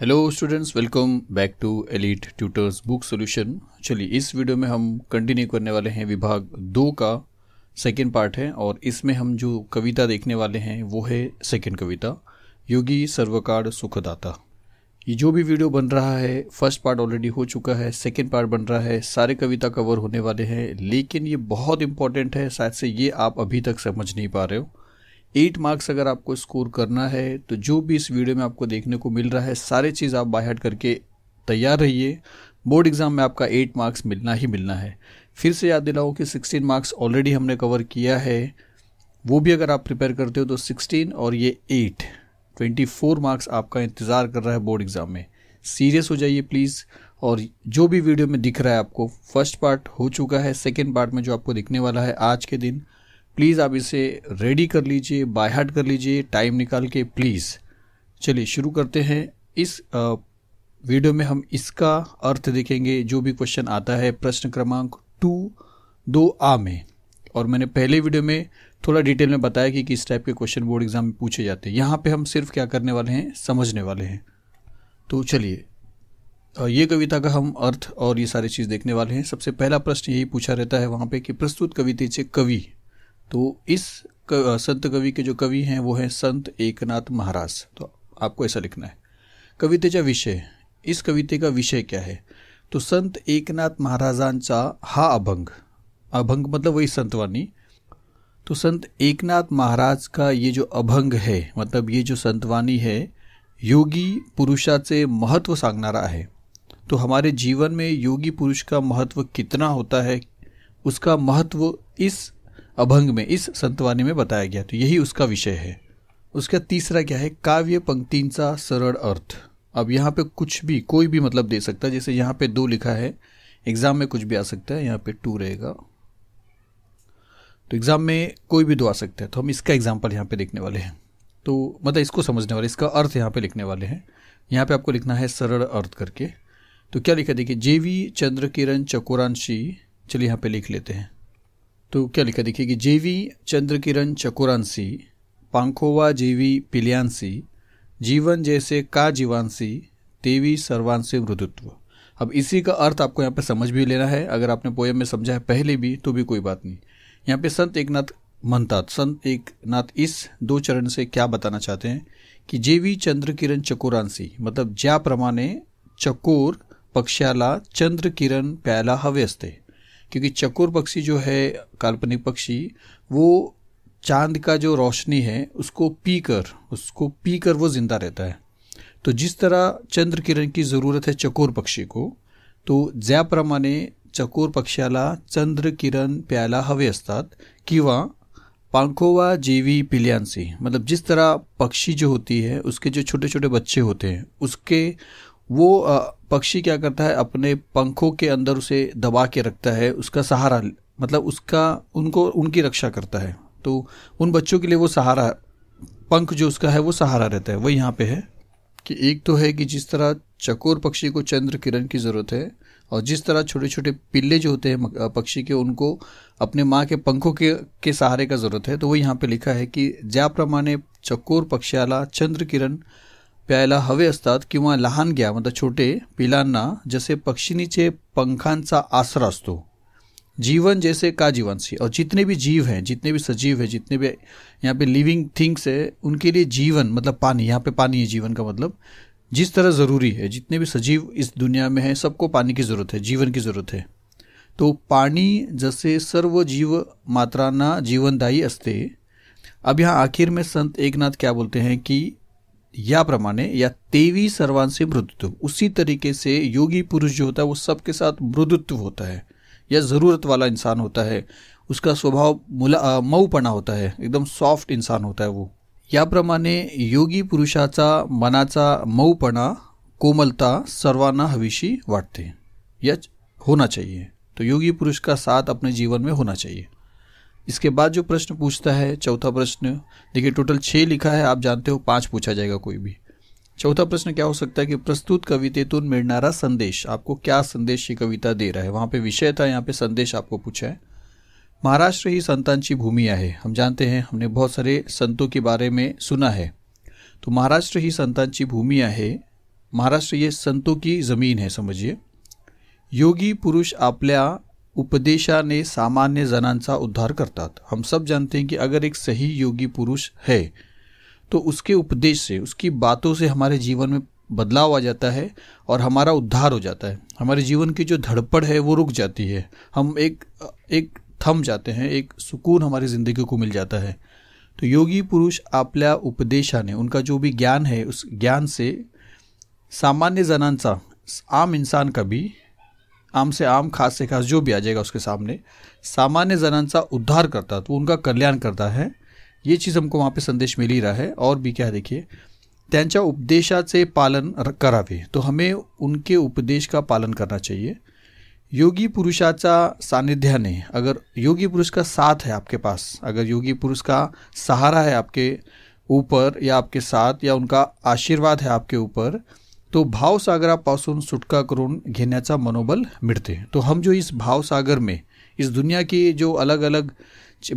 hello students welcome back to elite tutors book solution चलिए इस video में हम कंटिन्यू करने वाले हैं विभाग दो का सेकेंड पार्ट है और इसमें हम जो कविता देखने वाले हैं वो है सेकेंड कविता योगी सर्वकार सुखदाता ये जो भी वीडियो बन रहा है फर्स्ट पार्ट ऑलरेडी हो चुका है सेकेंड पार्ट बन रहा है सारे कविता कवर होने वाले हैं लेकिन ये बहुत इंपॉर्टेंट है शायद से ये आप अभी तक समझ नहीं पा रहे हो एट मार्क्स अगर आपको स्कोर करना है तो जो भी इस वीडियो में आपको देखने को मिल रहा है सारे चीज़ आप बाय हार्ट करके तैयार रहिए बोर्ड एग्ज़ाम में आपका एट मार्क्स मिलना ही मिलना है फिर से याद दिलाओ कि सिक्सटीन मार्क्स ऑलरेडी हमने कवर किया है वो भी अगर आप प्रिपेयर करते हो तो सिक्सटीन और ये एट ट्वेंटी फोर मार्क्स आपका इंतज़ार कर रहा है बोर्ड एग्ज़ाम में सीरियस हो जाइए प्लीज़ और जो भी वीडियो में दिख रहा है आपको फर्स्ट पार्ट हो चुका है सेकेंड पार्ट में जो आपको दिखने वाला है आज के दिन प्लीज़ आप इसे रेडी कर लीजिए बाय हार्ट कर लीजिए टाइम निकाल के प्लीज़ चलिए शुरू करते हैं इस वीडियो में हम इसका अर्थ देखेंगे जो भी क्वेश्चन आता है प्रश्न क्रमांक टू दो आ में और मैंने पहले वीडियो में थोड़ा डिटेल में बताया कि किस टाइप के क्वेश्चन बोर्ड एग्जाम में पूछे जाते हैं यहाँ पे हम सिर्फ क्या करने वाले हैं समझने वाले हैं तो चलिए ये कविता का हम अर्थ और ये सारी चीज़ देखने वाले हैं सबसे पहला प्रश्न यही पूछा रहता है वहाँ पे कि प्रस्तुत कविता से कवि तो इस संत कवि के जो कवि हैं वो हैं संत एकनाथ महाराज तो आपको ऐसा लिखना है कविते का विषय इस कविते का विषय क्या है तो संत एकनाथ महाराजांचा हा अभंग अभंग मतलब वही संतवानी तो संत एकनाथ महाराज का ये जो अभंग है मतलब ये जो संतवाणी है योगी पुरुषाचे महत्व सांगनारा है तो हमारे जीवन में योगी पुरुष का महत्व कितना होता है उसका महत्व इस अभंग में इस संतवाणी में बताया गया तो यही उसका विषय है उसका तीसरा क्या है काव्य सा सरल अर्थ अब यहाँ पे कुछ भी कोई भी मतलब दे सकता है जैसे यहाँ पे दो लिखा है एग्ज़ाम में कुछ भी आ सकता है यहाँ पे टू रहेगा तो एग्ज़ाम में कोई भी दो आ सकता है तो हम इसका एग्जाम्पल यहाँ पे देखने वाले हैं तो मतलब इसको समझने वाले इसका अर्थ यहाँ पे लिखने वाले हैं यहाँ पे आपको लिखना है सरल अर्थ करके तो क्या लिखा देखिए जेवी चंद्र किरण चकोरांशी चलिए यहाँ पे लिख लेते हैं तो क्या लिखा देखिए कि जेवी चंद्रकिरण चकुरांसी पांखोवा जेवी पिलियांसी जीवन जैसे का जीवांसी तेवी सर्वांसी मृदुत्व अब इसी का अर्थ आपको यहाँ पे समझ भी लेना है अगर आपने पोयम में समझा है पहले भी तो भी कोई बात नहीं यहाँ पे संत एक नाथ मनता संत एक नाथ इस दो चरण से क्या बताना चाहते हैं कि जेवी चंद्र किरण चकुरांसी मतलब ज्या प्रमाणे चकोर पक्षाला किरण प्याला हवे असते क्योंकि चकोर पक्षी जो है काल्पनिक पक्षी वो चांद का जो रोशनी है उसको पी कर उसको पी कर वो ज़िंदा रहता है तो जिस तरह चंद्र किरण की ज़रूरत है चकोर पक्षी को तो प्रमाणे चकोर पक्षाला चंद्र किरण प्यायला हवे असतात किंवा पांखोवा जीवी पिलियांसी मतलब जिस तरह पक्षी जो होती है उसके जो छोटे छोटे बच्चे होते हैं उसके वो पक्षी क्या करता है अपने पंखों के अंदर उसे दबा के रखता है उसका सहारा मतलब उसका उनको उनकी रक्षा करता है तो उन बच्चों के लिए वो सहारा पंख जो उसका है वो सहारा रहता है वो यहाँ पे है कि एक तो है कि जिस तरह चकोर पक्षी को चंद्र किरण की ज़रूरत है और जिस तरह छोटे छोटे पिल्ले जो होते हैं पक्षी के उनको अपने माँ के पंखों के के सहारे का ज़रूरत है तो वो यहाँ पे लिखा है कि ज्या प्रमाणे चकोर पक्षाला चंद्र किरण प्यायला हवे असतात किंवा लहान घ्या म्हणजे छोटे पिलांना जसे पक्षिणीचे पंखांचा आसरा असतो जीवन जैसे का जीवन सी और जितने भी जीव हैं जितने भी सजीव हैं जितने भी यहाँ पे लिविंग थिंग्स है उनके लिए जीवन मतलब पानी यहाँ पे पानी है जीवन का मतलब जिस तरह ज़रूरी है जितने भी सजीव इस दुनिया में हैं सबको पानी की ज़रूरत है जीवन की ज़रूरत है तो पानी जैसे सर्व जीव ना जीवनदायी अस्ते अब यहाँ आखिर में संत एक नाथ क्या बोलते हैं कि प्रमाणे या तेवी सर्वान से मृदुत्व उसी तरीके से योगी पुरुष जो होता है वो सबके साथ मृदुत्व होता है या ज़रूरत वाला इंसान होता है उसका स्वभाव मुला मऊपणा होता है एकदम सॉफ्ट इंसान होता है वो याप्रमाणे योगी पुरुषाचा मनाचा मऊपणा कोमलता सर्वांना हवीशी वाटते या होना चाहिए तो योगी पुरुष का साथ अपने जीवन में होना चाहिए इसके बाद जो प्रश्न पूछता है चौथा प्रश्न देखिए टोटल छः लिखा है आप जानते हो पाँच पूछा जाएगा कोई भी चौथा प्रश्न क्या हो सकता है कि प्रस्तुत कवितेतून तो मिळणारा संदेश आपको क्या संदेश ये कविता दे रहा है वहाँ पे विषय था यहाँ पे संदेश आपको पूछा है महाराष्ट्र ही संतांची भूमि है हम जानते हैं हमने बहुत सारे संतों के बारे में सुना है तो महाराष्ट्र ही संतांची भूमि है महाराष्ट्र ये संतों की ज़मीन है समझिए योगी पुरुष आपल्या उपदेशाने सामान्य जनांचा उद्धार करतात हम सब जानते हैं कि अगर एक सही योगी पुरुष है तो उसके उपदेश से उसकी बातों से हमारे जीवन में बदलाव आ जाता है और हमारा उद्धार हो जाता है हमारे जीवन की जो धड़पड़ है वो रुक जाती है हम एक एक थम जाते हैं एक सुकून हमारी ज़िंदगी को मिल जाता है तो योगी पुरुष आपल्या उपदेशाने उनका जो भी ज्ञान है उस ज्ञान से सामान्य जनांचा आम इंसान का भी आम से आम खास से खास जो भी आ जाएगा उसके सामने सामान्य जनन सा उद्धार करता तो उनका कल्याण करता है ये चीज़ हमको वहाँ पे संदेश मिल ही रहा है और भी क्या देखिए त्यांच्या उपदेशाचे पालन करावे तो हमें उनके उपदेश का पालन करना चाहिए योगी पुरुषाचा सानिध्याने अगर योगी पुरुष का साथ है आपके पास अगर योगी पुरुष का सहारा है आपके ऊपर या आपके साथ या उनका आशीर्वाद है आपके ऊपर तो भावसागरापासून सुटका करून घेण्याचा मनोबल मिलते तो हम जो इस भावसागर में इस दुनिया की जो अलग अलग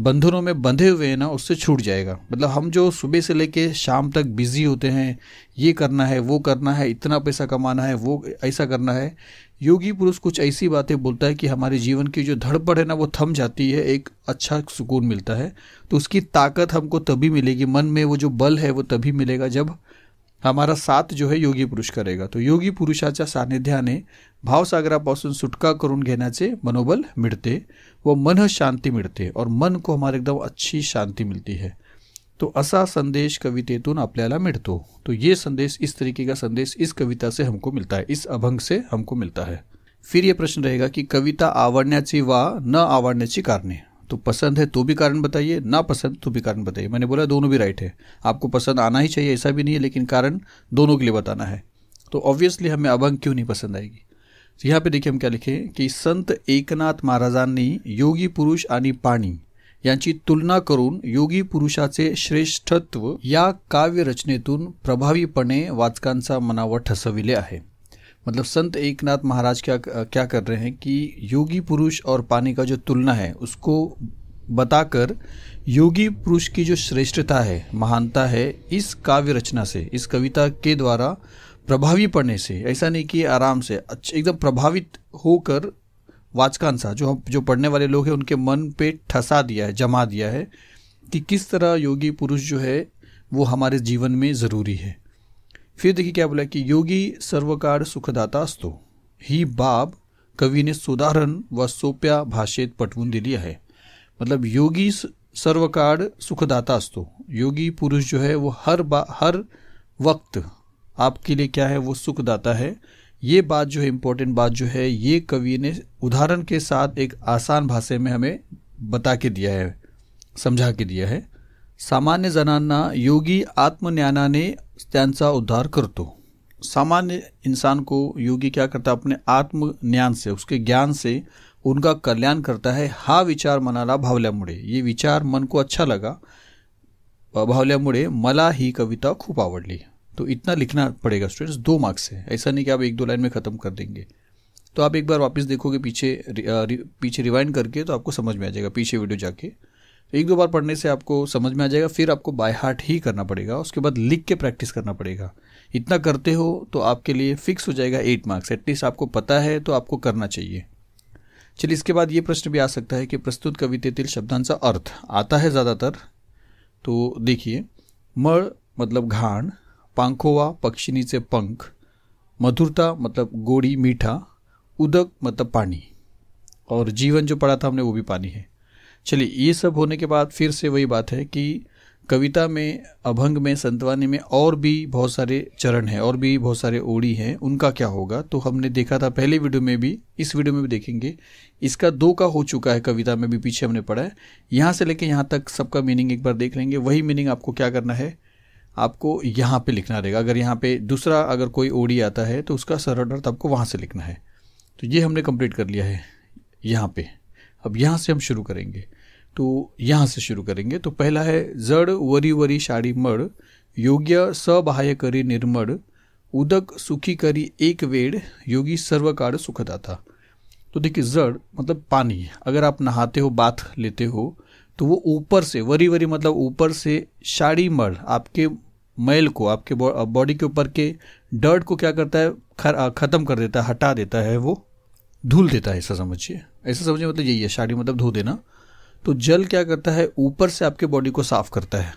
बंधनों में बंधे हुए हैं ना उससे छूट जाएगा मतलब हम जो सुबह से लेके शाम तक बिज़ी होते हैं ये करना है वो करना है इतना पैसा कमाना है वो ऐसा करना है योगी पुरुष कुछ ऐसी बातें बोलता है कि हमारे जीवन की जो धड़पड़ है ना वो थम जाती है एक अच्छा सुकून मिलता है तो उसकी ताकत हमको तभी मिलेगी मन में वो जो बल है वो तभी मिलेगा जब हमारा साथ जो है योगी पुरुष करेगा तो योगी पुरुषाच्या सानिध्याने भावसागरापासून सुटका करून घेण्याचे मनोबल मिळते व मन शांती मिळते और मन को हमारे एकदम अच्छी शांती मिलती है तो असा संदेश कवितेतून आपल्याला मिळतो तो ये संदेश इस तरीके का संदेश इस कविता से हमको मिलता है इस अभंग से हमको मिलता है फिर ये प्रश्न रहेगा कि कविता आवडण्याची वा न आवडण्याची कारणे तो पसंद है तो भी कारण बताइए ना पसंद तो भी कारण बताइए मैंने बोला दोनों भी राइट है आपको पसंद आना ही चाहिए ऐसा भी नहीं है लेकिन कारण दोनों के लिए बताना है तो ऑब्वियसली हमें अभंग क्यों नहीं पसंद आएगी तो यहाँ पे देखिए हम क्या लिखे की संत एकनाथ महाराजांनी योगी पुरुष आणि पाणी यांची तुलना करून योगी पुरुषाचे श्रेष्ठत्व या काव्यरचनेतून प्रभावीपणे वाचकांचा मनावर ठसविले आहे मतलब संत एकनाथ महाराज क्या क्या कर रहे हैं कि योगी पुरुष और पानी का जो तुलना है उसको बताकर योगी पुरुष की जो श्रेष्ठता है महानता है इस काव्य रचना से इस कविता के द्वारा प्रभावी पढ़ने से ऐसा नहीं कि आराम से अच्छे एकदम प्रभावित होकर वाचकांशा जो हम जो पढ़ने वाले लोग हैं उनके मन पे ठसा दिया है जमा दिया है कि किस तरह योगी पुरुष जो है वो हमारे जीवन में ज़रूरी है फिर देखिए क्या बोला कि योगी सर्वकार सुखदाता असतो ही बाब कवि ने सुधारण व सोप्या भाषेत पटवून दिली आहे मतलब योगी सर्वकार सुखदाता असतो योगी पुरुष जो है वो हर बा हर वक्त आपके लिए क्या है वो सुखदाता है ये बात जो है इम्पोर्टेंट बात जो है ये कवि ने उदाहरण के साथ एक आसान भाषा में हमें बता के दिया है समझा के दिया है सामान्य जनांना योगी आत्मज्ञानाने त्यांचा उद्धार करतो सामान्य इंसान को योगी क्या करता है अपने आत्मज्ञान से उसके ज्ञान से उनका कल्याण करता है हा विचार मनाला भावल्यामुळे ये विचार मन को अच्छा लगा भावल्यामुळे मला ही कविता खूब आवडली तो इतना लिखना पड़ेगा स्टूडेंट्स दो मार्क्स है ऐसा नहीं कि आप एक दो लाइन में ख़त्म कर देंगे तो आप एक बार वापस देखोगे पीछे पीछे रिवाइंड करके तो आपको समझ में आ जाएगा पीछे वीडियो जाके एक दो बार पढ़ने से आपको समझ में आ जाएगा फिर आपको बाय हार्ट ही करना पड़ेगा उसके बाद लिख के प्रैक्टिस करना पड़ेगा इतना करते हो तो आपके लिए फिक्स हो जाएगा एट मार्क्स एटलीस्ट आपको पता है तो आपको करना चाहिए चलिए इसके बाद ये प्रश्न भी आ सकता है कि प्रस्तुत तिल शब्दांचा अर्थ आता है ज़्यादातर तो देखिए मर मतलब घाण पांखोवा से पंख मधुरता मतलब गोड़ी मीठा उदक मतलब पानी और जीवन जो पढ़ा था हमने वो भी पानी है चलिए ये सब होने के बाद फिर से वही बात है कि कविता में अभंग में संतवानी में और भी बहुत सारे चरण हैं और भी बहुत सारे ओड़ी हैं उनका क्या होगा तो हमने देखा था पहले वीडियो में भी इस वीडियो में भी देखेंगे इसका दो का हो चुका है कविता में भी पीछे हमने पढ़ा है यहाँ से लेके यहाँ तक सबका मीनिंग एक बार देख लेंगे वही मीनिंग आपको क्या करना है आपको यहाँ पे लिखना रहेगा अगर यहाँ पे दूसरा अगर कोई ओडी आता है तो उसका सरल अर्थ आपको वहाँ से लिखना है तो ये हमने कंप्लीट कर लिया है यहाँ पे अब यहाँ से हम शुरू करेंगे तो यहाँ से शुरू करेंगे तो पहला है जड़ वरी वरी शाड़ी मड़ योग्य सबाह्य करी निर्मड़ उदक सुखी करी एक वेड़ योगी सर्व काल सुखदाता तो देखिए जड़ मतलब पानी अगर आप नहाते हो बाथ लेते हो तो वो ऊपर से वरी वरी मतलब ऊपर से साड़ी मड़ आपके मैल को आपके बॉडी के ऊपर के डर्ट को क्या करता है ख़त्म कर देता है हटा देता है वो धुल देता है ऐसा समझिए ऐसा समझिए मतलब यही है शाड़ी मतलब धो देना तो जल क्या करता है ऊपर से आपके बॉडी को साफ करता है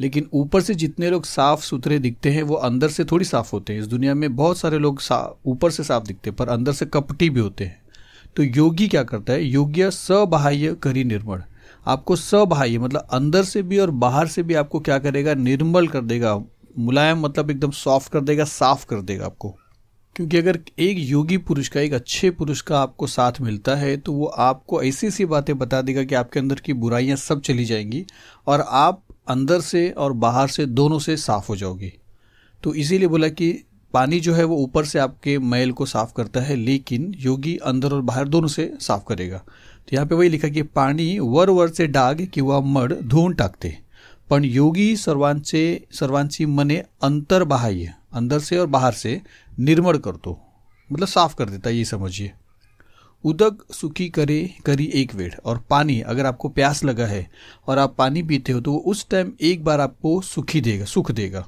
लेकिन ऊपर से जितने लोग साफ सुथरे दिखते हैं वो अंदर से थोड़ी साफ होते हैं इस दुनिया में बहुत सारे लोग ऊपर से साफ दिखते हैं पर अंदर से कपटी भी होते हैं तो योगी क्या करता है योग्य सबाह्य करी निर्मल आपको सबाह्य मतलब अंदर से भी और बाहर से भी आपको क्या करेगा निर्मल कर देगा मुलायम मतलब एकदम सॉफ्ट कर देगा साफ कर देगा आपको क्योंकि अगर एक योगी पुरुष का एक अच्छे पुरुष का आपको साथ मिलता है तो वो आपको ऐसी ऐसी बातें बता देगा कि आपके अंदर की बुराइयां सब चली जाएंगी और आप अंदर से और बाहर से दोनों से साफ़ हो जाओगे तो इसीलिए बोला कि पानी जो है वो ऊपर से आपके मैल को साफ करता है लेकिन योगी अंदर और बाहर दोनों से साफ करेगा तो यहाँ पे वही लिखा कि पानी वर वर से डाग किंवा मड धुवून टाकते पण योगी सर्वांचे सर्वांची मने अंतर्बाह्य अंदर से और बाहर से निर्मल कर दो मतलब साफ कर देता है ये समझिए उदक सुखी करे करी एक वेड़ और पानी अगर आपको प्यास लगा है और आप पानी पीते हो तो वो उस टाइम एक बार आपको सुखी देगा सुख देगा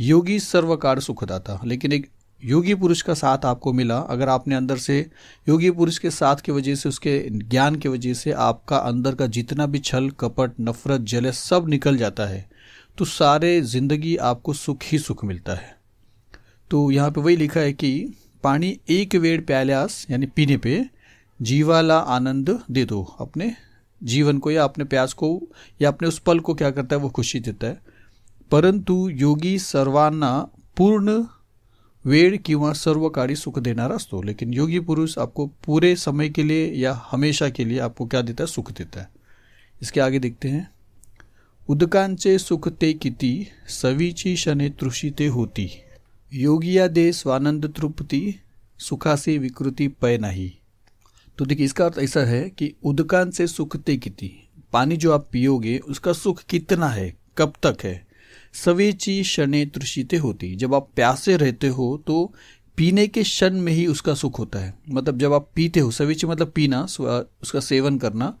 योगी सर्वकार सुखदाता लेकिन एक योगी पुरुष का साथ आपको मिला अगर आपने अंदर से योगी पुरुष के साथ की वजह से उसके ज्ञान की वजह से आपका अंदर का जितना भी छल कपट नफरत जले सब निकल जाता है तो सारे ज़िंदगी आपको सुख ही सुख मिलता है तो यहाँ पे वही लिखा है कि पानी एक वेड़ प्यालास यानी पीने पे जीवाला आनंद दे दो अपने जीवन को या अपने प्यास को या अपने उस पल को क्या करता है वो खुशी देता है परंतु योगी सर्वाना पूर्ण वेड़ किंवा सर्व कार्य सुख देना असतो लेकिन योगी पुरुष आपको पूरे समय के लिए या हमेशा के लिए आपको क्या देता है सुख देता है इसके आगे देखते हैं उदकांचे सुख ते किती सवीची शनि तृषिते होती योगिया दे स्वानंद तृप्ति सुखा से विकृति पय नहीं तो देखिए इसका अर्थ ऐसा है कि उदकान से सुखते कितनी पानी जो आप पियोगे उसका सुख कितना है कब तक है सवेची क्षण तृषिते होती जब आप प्यासे रहते हो तो पीने के क्षण में ही उसका सुख होता है मतलब जब आप पीते हो सविच मतलब पीना उसका सेवन करना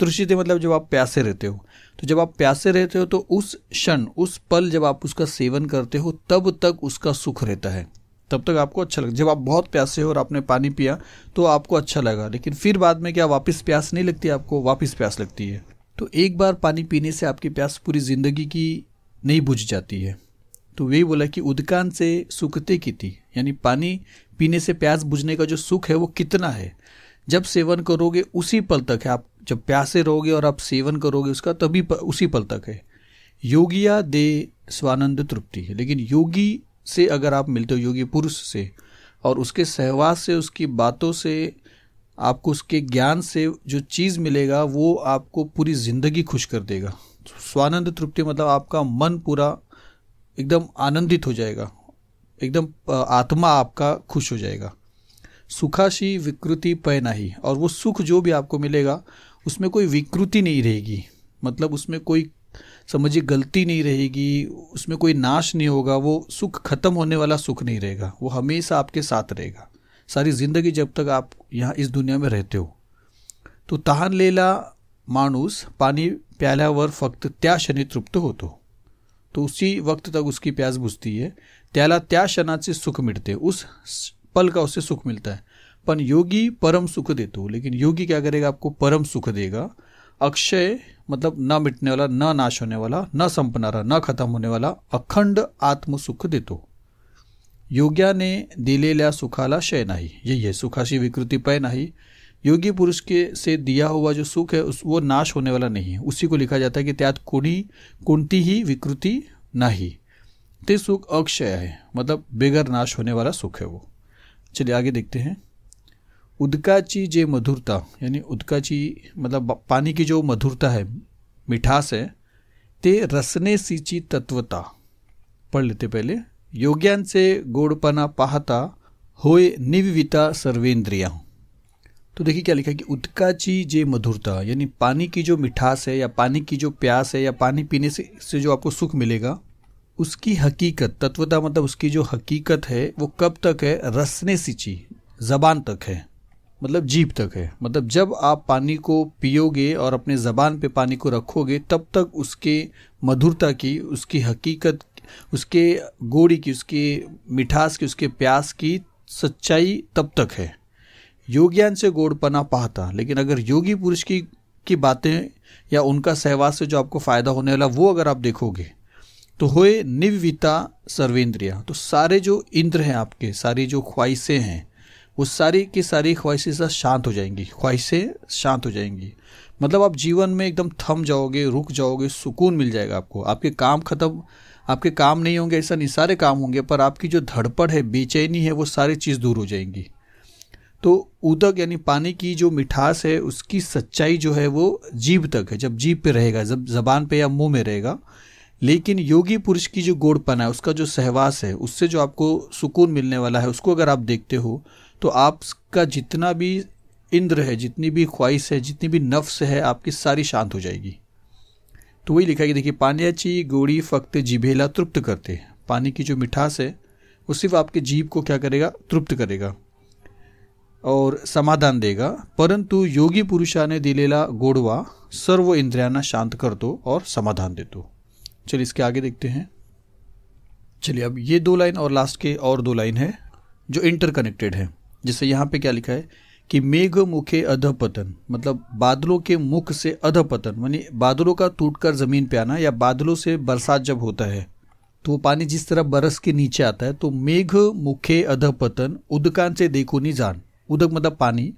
तृषिते मतलब जब आप प्यासे रहते हो तो जब आप प्यासे रहते हो तो उस क्षण उस पल जब आप उसका सेवन करते हो तब तक उसका सुख रहता है तब तक आपको अच्छा लगता जब आप बहुत प्यासे हो और आपने पानी पिया तो आपको अच्छा लगा लेकिन फिर बाद में क्या वापस प्यास नहीं लगती आपको वापस प्यास लगती है तो एक बार पानी पीने से आपकी प्यास पूरी ज़िंदगी की नहीं बुझ जाती है तो वे बोला कि उदकान से सुखते किति यानी पानी पीने से प्यास बुझने का जो सुख है वो कितना है जब सेवन करोगे उसी पल तक है आप जब प्यासे रहोगे और आप सेवन करोगे उसका तभी उसी पल तक है योगिया दे स्वानंद तृप्ति है लेकिन योगी से अगर आप मिलते हो योगी पुरुष से और उसके सहवास से उसकी बातों से आपको उसके ज्ञान से जो चीज़ मिलेगा वो आपको पूरी ज़िंदगी खुश कर देगा स्वानंद तृप्ति मतलब आपका मन पूरा एकदम आनंदित हो जाएगा एकदम आत्मा आपका खुश हो जाएगा सुखाशी विकृति पय नहीं और वो सुख जो भी आपको मिलेगा उसमें कोई विकृति नहीं रहेगी मतलब उसमें कोई समझिए गलती नहीं रहेगी उसमें कोई नाश नहीं होगा वो सुख खत्म होने वाला सुख नहीं रहेगा वो हमेशा आपके साथ रहेगा सारी ज़िंदगी जब तक आप यहाँ इस दुनिया में रहते हो तो तहानलेला माणूस पाणी प्याल्यावर फक्त त्या क्षणी तृप्त होतो तो उसी वक्त तक उसकी प्यास बुझती है त्याला त्या क्षणाचे सुख मिटते उस पल का उससे सुख मिलता है पन योगी परम सुख देतो लेकिन योगी क्या करेगा आपको परम सुख देगा अक्षय मतलब न मिटने वाला न नाश होने वाला न संपनारा न खत्म होने वाला अखंड आत्म सुख देतो योग्याने दिलेल्या सुखाला क्षय नाही जे हे सुखाशी विकृती पै नाही योगी पुरुष के से दिया हुआ जो सुख है उस वो नाश होने वाला नहीं है उसी को लिखा जाता है कि त्यात कुणी कुंती ही विकृति नहीं ते सुख अक्षय है मतलब बेगर नाश होने वाला सुख है वो चलिए आगे देखते हैं उदकाची जे मधुरता यानी उदकाची मतलब पानी की जो मधुरता है मिठास है ते रसने सीची तत्वता पढ़ लेते पहले योग्यांसे गोड़पना पाहता होए निविविता सर्वेंद्रिया तो देखिए क्या लिखा है कि उदकाची जे मधुरता यानी पानी की जो मिठास है या पानी की जो प्यास है या पानी पीने से से जो आपको सुख मिलेगा उसकी हकीकत तत्वता मतलब उसकी जो हकीकत है वो कब तक है रसने सिंची ज़बान तक है मतलब जीप तक है मतलब जब आप पानी को पियोगे और अपने ज़बान पे पानी को रखोगे तब तक उसके मधुरता की उसकी हकीकत उसके गोड़ी की उसकी मिठास की उसके प्यास की सच्चाई तब तक है योग्यान से गोड़पना पाता लेकिन अगर योगी पुरुष की की बातें या उनका सहवास से जो आपको फ़ायदा होने वाला वो अगर आप देखोगे तो होए निविता सर्वेंद्रिया तो सारे जो इंद्र हैं आपके सारी जो ख्वाहिशें हैं वो सारी की सारी ख्वाहिशें शांत हो जाएंगी ख्वाहिशें शांत हो जाएंगी मतलब आप जीवन में एकदम थम जाओगे रुक जाओगे सुकून मिल जाएगा आपको आपके काम ख़त्म आपके काम नहीं होंगे ऐसा नहीं सारे काम होंगे पर आपकी जो धड़पड़ है बेचैनी है वो सारी चीज़ दूर हो जाएंगी तो उदक यानी पानी की जो मिठास है उसकी सच्चाई जो है वो जीव तक है जब जीव पे रहेगा जब जबान पे या मुंह में रहेगा लेकिन योगी पुरुष की जो गोड़पना है उसका जो सहवास है उससे जो आपको सुकून मिलने वाला है उसको अगर आप देखते हो तो आपका जितना भी इंद्र है जितनी भी ख्वाहिश है जितनी भी नफ्स है आपकी सारी शांत हो जाएगी तो वही लिखा है कि देखिए पानियाची गोड़ी फक्त जिभेला तृप्त करते पानी की जो मिठास है वो सिर्फ आपके जीव को क्या करेगा तृप्त करेगा और समाधान देगा परंतु योगी पुरुषाने दिलेला गोडवा सर्व इंद्रियांना शांत करतो और समाधान देतो चलिए इसके आगे देखते हैं चलिए अब ये दो लाइन और लास्ट के और दो लाइन है जो इंटरकनेक्टेड है जैसे यहाँ पे क्या लिखा है कि मेघ मुखे अधपतन मतलब बादलों के मुख से अधपतन मानी बादलों का टूटकर ज़मीन पे आना या बादलों से बरसात जब होता है तो वो पानी जिस तरह बरस के नीचे आता है तो मेघ मुखे अधपतन देखो नहीं जान उदक मतलब पानी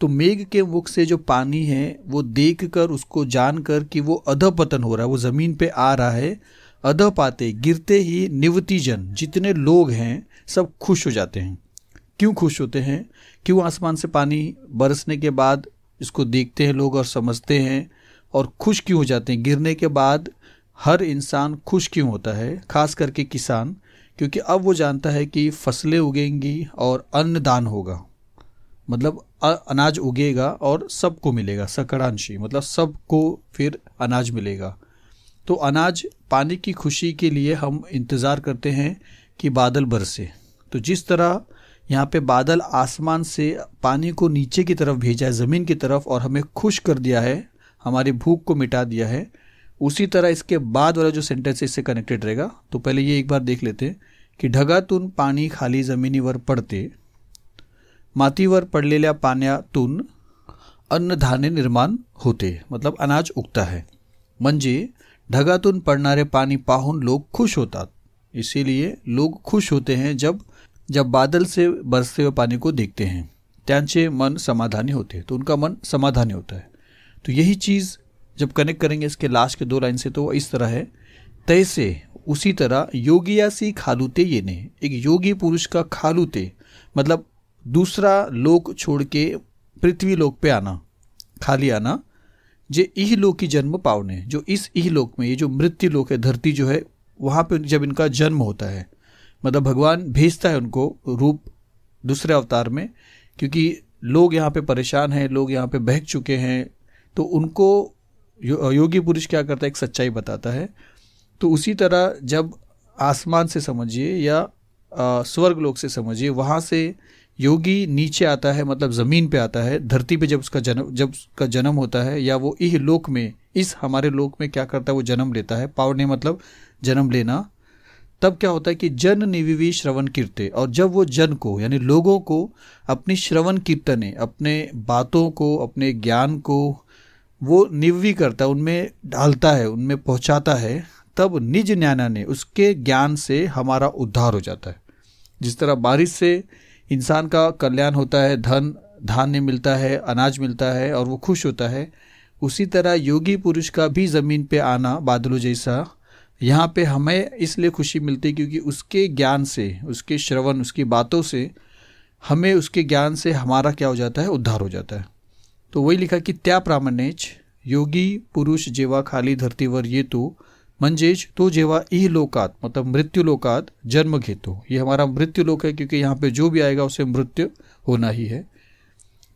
तो मेघ के मुख से जो पानी है वो देख कर उसको जान कर कि वो पतन हो रहा है वो ज़मीन पे आ रहा है अध पाते गिरते ही निवती जन जितने लोग हैं सब खुश हो जाते हैं क्यों खुश होते हैं क्यों आसमान से पानी बरसने के बाद इसको देखते हैं लोग और समझते हैं और खुश क्यों हो जाते हैं गिरने के बाद हर इंसान खुश क्यों होता है खास करके किसान क्योंकि अब वो जानता है कि फसलें उगेंगी और अन्नदान होगा मतलब अनाज उगेगा और सबको मिलेगा सकरांशी मतलब सबको फिर अनाज मिलेगा तो अनाज पानी की खुशी के लिए हम इंतज़ार करते हैं कि बादल बरसे तो जिस तरह यहाँ पे बादल आसमान से पानी को नीचे की तरफ भेजा है ज़मीन की तरफ और हमें खुश कर दिया है हमारी भूख को मिटा दिया है उसी तरह इसके बाद वाला जो सेंटेंस इससे कनेक्टेड रहेगा तो पहले ये एक बार देख लेते हैं कि ढगातून पानी खाली जमीनी वर पडते मातीवर पडलेल्या पाण्यातून अन्नधान्य निर्माण होते मतलब अनाज उगता है म्हणजे ढगातून पडणारे पाणी पाहून लोग खुश होतात इसीलिए लोग खुश होते हैं जब जब बादल से बरसते हुए पानी को देखते हैं त्यांचे मन समाधानी होते तो उनका मन समाधानी होता है तो यही चीज़ जब कनेक्ट करेंगे इसके लास्ट के दो लाइन से तो वो इस तरह है तैसे उसी तरह योगियासी खालूते ये ने एक योगी पुरुष का खालूते मतलब दूसरा लोक छोड़ के पृथ्वी लोक पे आना खाली आना जे इह लोक की जन्म पावने जो इस इह लोक में ये जो मृत्यु लोक है धरती जो है वहाँ पे जब इनका जन्म होता है मतलब भगवान भेजता है उनको रूप दूसरे अवतार में क्योंकि लोग यहाँ पे परेशान हैं लोग यहाँ पे बहक चुके हैं तो उनको यो, योगी पुरुष क्या करता है एक सच्चाई बताता है तो उसी तरह जब आसमान से समझिए या स्वर्ग लोक से समझिए वहाँ से योगी नीचे आता है मतलब ज़मीन पे आता है धरती पे जब उसका जन्म जब उसका जन्म होता है या वो इह लोक में इस हमारे लोक में क्या करता है वो जन्म लेता है पावने मतलब जन्म लेना तब क्या होता है कि जन निविवी श्रवण कीर्ते और जब वो जन को यानी लोगों को अपनी श्रवण कीर्तने अपने बातों को अपने ज्ञान को वो निवी करता है उनमें डालता है उनमें पहुंचाता है तब निज न्याना ने उसके ज्ञान से हमारा उद्धार हो जाता है जिस तरह बारिश से इंसान का कल्याण होता है धन धान्य मिलता है अनाज मिलता है और वो खुश होता है उसी तरह योगी पुरुष का भी ज़मीन पे आना बादलों जैसा यहाँ पे हमें इसलिए खुशी मिलती है क्योंकि उसके ज्ञान से उसके श्रवण उसकी बातों से हमें उसके ज्ञान से हमारा क्या हो जाता है उद्धार हो जाता है तो वही लिखा कि त्या प्रामाण्यच योगी पुरुष जेवा खाली धरतीवर ये तो म्हणजेच तो जेव्हा ई लोकात मतलब मृत्यू लोकात जन्म घेतो हे हमारा मृत्यू लोक आहे क्योंकि यहाँ पे जो भी आएगा उसे मृत्यू होना ही है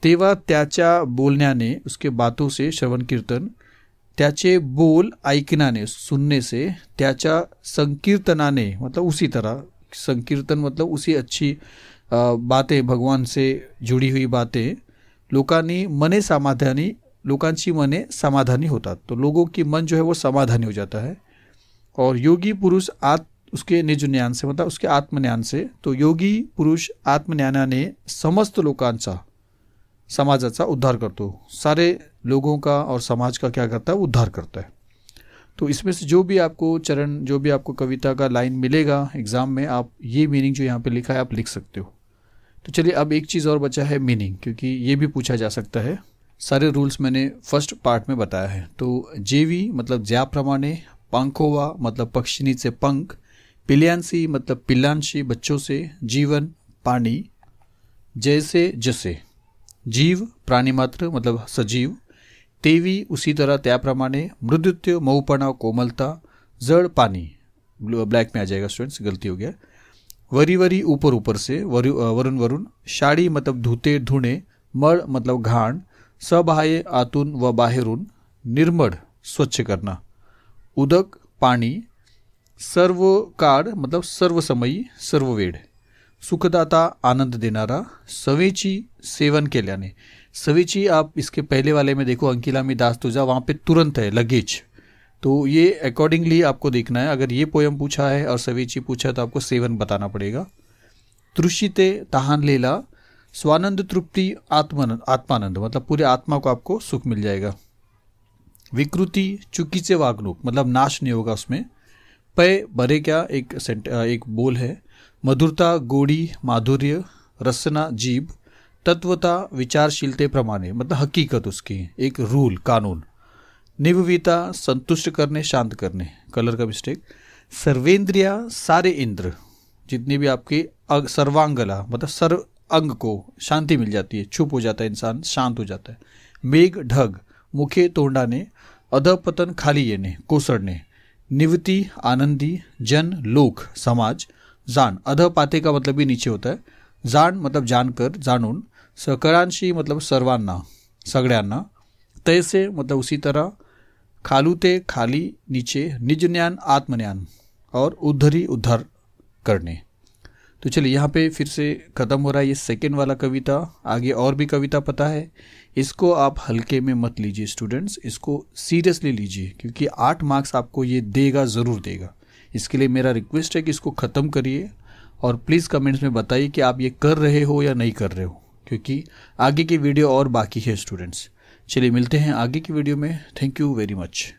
तेव्हा त्याच्या बोलण्याने उसके बातों से श्रवण कीर्तन त्याचे बोल ऐकण्याने सुनने से त्याच्या संकीर्तनाने मतलब उसी तरह संकीर्तन मतलब उसी अच्छी बातें भगवान से जुडी हुई बातें लोकांनी मने समाधानी लोकांची मने समाधानी होतात तो लोगों की मन जो है वो समाधानी हो जाता है और योगी पुरुष आत्म उसके निज ज्ञान से मतलब उसके आत्मज्ञान से तो योगी पुरुष ने समस्त लोकांचा समाजाचा उद्धार करतो सारे लोगों का और समाज का क्या करता है उद्धार करता है तो इसमें से जो भी आपको चरण जो भी आपको कविता का लाइन मिलेगा एग्ज़ाम में आप ये मीनिंग जो यहाँ पे लिखा है आप लिख सकते हो तो चलिए अब एक चीज़ और बचा है मीनिंग क्योंकि ये भी पूछा जा सकता है सारे रूल्स मैंने फर्स्ट पार्ट में बताया है तो जेवी मतलब ज्या प्रमाणे पंखोवा मतलब पक्षिनी से पंख पिलियांसी मतलब पिल्लांशी बच्चों से जीवन पानी जैसे जसे जीव प्राणी मात्र मतलब सजीव तेवी उसी तरह त्याप्रमाणे मृदुत्व मऊपणा कोमलता जड़ पानी ब्लैक में आ जाएगा स्टूडेंट्स गलती हो गया वरी वरी ऊपर ऊपर से वरुण वरुण शाड़ी मतलब धुते धुणे मळ मतलब घाण सबाह्य आतून व बाहेरून निर्मळ स्वच्छ करना उदक पाणी सर्व काळ मतलब समयी सर्व वेळ सुखदाता आनंद देणारा सवेची सेवन केल्याने सवेची आप इसके पहले वाले में देखो अंकिला में दास तुझा वहाँ पे तुरंत है लगेज तो ये अकॉर्डिंगली आपको देखना है अगर ये पोएम पूछा है और सवेची पूछा है तो आपको सेवन बताना पड़ेगा तृषिते तहान लेला स्वानंद तृप्ति आत्मानंद आत्मानंद मतलब पूरे आत्मा को आपको सुख मिल जाएगा विकृति चुकी से वागणूक मतलब नाश नहीं होगा उसमें पय बरे क्या एक सेंट एक बोल है मधुरता गोडी माधुर्य रसना जीभ तत्वता विचारशीलते प्रमाणे मतलब हकीकत उसकी एक रूल कानून निविता संतुष्ट करने शांत करने कलर का मिस्टेक सर्वेंद्रिया सारे इंद्र जितनी भी आपकी सर्वांगला मतलब सर्व अंग को शांति मिल जाती है छुप हो जाता है इंसान शांत हो जाता है मेघ ढग मुखे तोंडाने अधपतन खाली येणे कोसळणे निवृत्ती आनंदी जन लोक समाज जान अध का मतलब भी नीचे होता है जाण मतलब जानकर जाणून सकळांशी मतलब सर्वांना सगळ्यांना तैसे मतलब उसी तरह खालूते खाली नीचे निज ज्ञान आत्मज्ञान और उद्धरी उद्धार करने तो चलिए यहाँ पे फिर से ख़त्म हो रहा है ये सेकेंड वाला कविता आगे और भी कविता पता है इसको आप हल्के में मत लीजिए स्टूडेंट्स इसको सीरियसली लीजिए क्योंकि आठ मार्क्स आपको ये देगा ज़रूर देगा इसके लिए मेरा रिक्वेस्ट है कि इसको ख़त्म करिए और प्लीज़ कमेंट्स में बताइए कि आप ये कर रहे हो या नहीं कर रहे हो क्योंकि आगे की वीडियो और बाकी है स्टूडेंट्स चलिए मिलते हैं आगे की वीडियो में थैंक यू वेरी मच